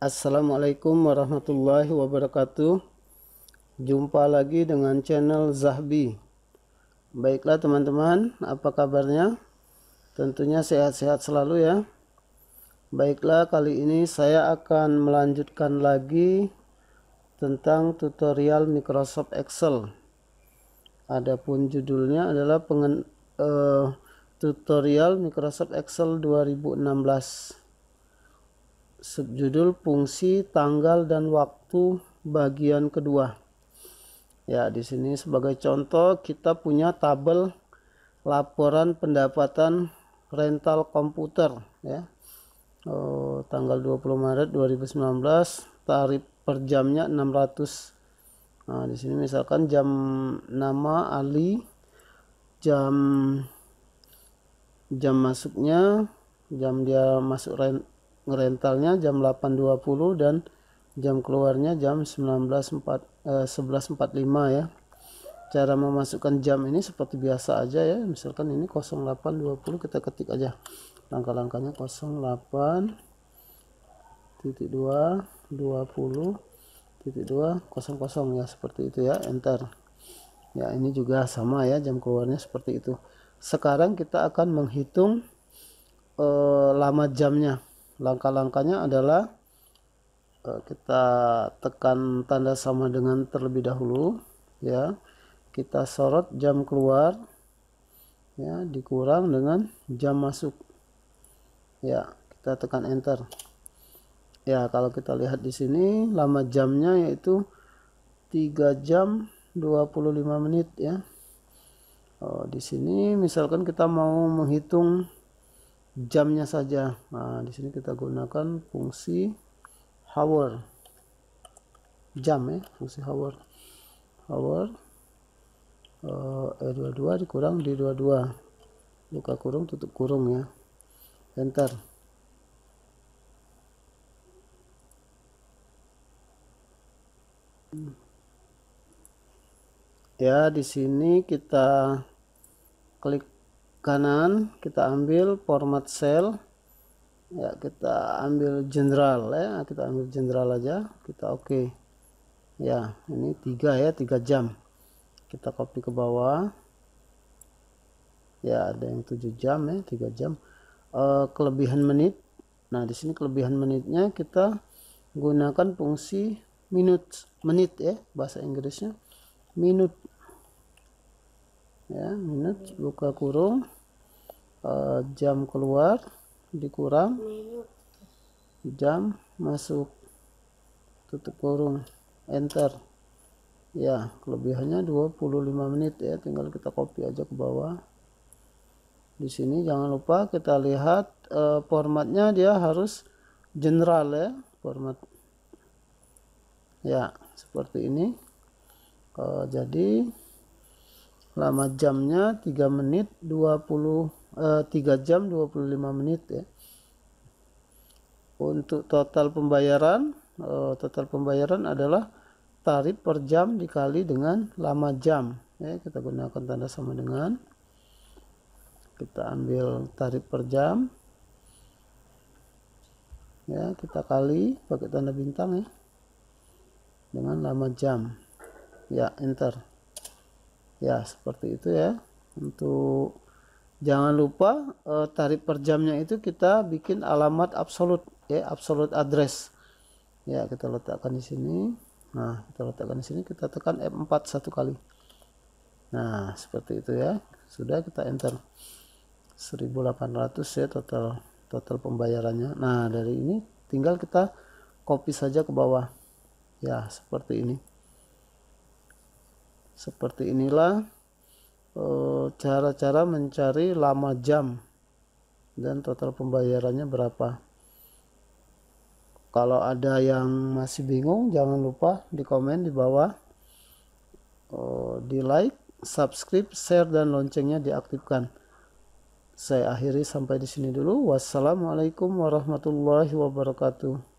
Assalamualaikum warahmatullahi wabarakatuh Jumpa lagi dengan channel Zahbi Baiklah teman-teman, apa kabarnya? Tentunya sehat-sehat selalu ya Baiklah kali ini saya akan melanjutkan lagi tentang tutorial Microsoft Excel Adapun judulnya adalah pengen, eh, tutorial Microsoft Excel 2016 subjudul fungsi tanggal dan waktu bagian kedua ya di sini sebagai contoh kita punya tabel laporan pendapatan rental komputer ya oh, tanggal 20 Maret 2019 tarif per jamnya 600 nah di sini misalkan jam nama Ali jam jam masuknya jam dia masuk rent ngerentalnya jam 8.20 dan jam keluarnya jam 19.4 eh, 11.45 ya cara memasukkan jam ini seperti biasa aja ya misalkan ini 08.20 kita ketik aja langkah-langkahnya 08 titik dua 20 titik 00 ya seperti itu ya enter ya ini juga sama ya jam keluarnya seperti itu sekarang kita akan menghitung eh, lama jamnya langkah-langkahnya adalah eh, kita tekan tanda sama dengan terlebih dahulu ya kita sorot jam keluar ya dikurang dengan jam masuk ya kita tekan enter ya kalau kita lihat di sini lama jamnya yaitu 3 jam 25 menit ya oh, di sini misalkan kita mau menghitung jamnya saja. Nah, di sini kita gunakan fungsi hour. Jam ya, fungsi hour. Hour uh, E22 dikurang D22. Buka kurung, tutup kurung ya. Enter. Ya, di sini kita klik kanan kita ambil format cell ya kita ambil general ya kita ambil general aja kita oke okay. ya ini tiga ya tiga jam kita copy ke bawah ya ada yang tujuh jam ya tiga jam e, kelebihan menit nah di sini kelebihan menitnya kita gunakan fungsi minute menit ya bahasa Inggrisnya minute ya minus buka kurung uh, jam keluar dikurang jam masuk tutup kurung enter ya kelebihannya 25 menit ya tinggal kita copy aja ke bawah di sini jangan lupa kita lihat uh, formatnya dia harus general ya format ya seperti ini uh, jadi lama jamnya 3 menit 20 eh, 3 jam 25 menit ya untuk total pembayaran eh, total pembayaran adalah tarif per jam dikali dengan lama jam ya kita gunakan tanda sama dengan kita ambil tarif per jam ya kita kali pakai tanda bintang ya dengan lama jam ya enter ya seperti itu ya untuk jangan lupa eh, tarif per jamnya itu kita bikin alamat absolut ya absolut address ya kita letakkan di sini nah kita letakkan di sini kita tekan F4 satu kali nah seperti itu ya sudah kita enter 1800 ya total total pembayarannya nah dari ini tinggal kita copy saja ke bawah ya seperti ini seperti inilah eh, cara-cara mencari lama jam dan total pembayarannya berapa kalau ada yang masih bingung jangan lupa di komen di bawah eh, di like subscribe share dan loncengnya diaktifkan saya akhiri sampai di sini dulu wassalamualaikum warahmatullahi wabarakatuh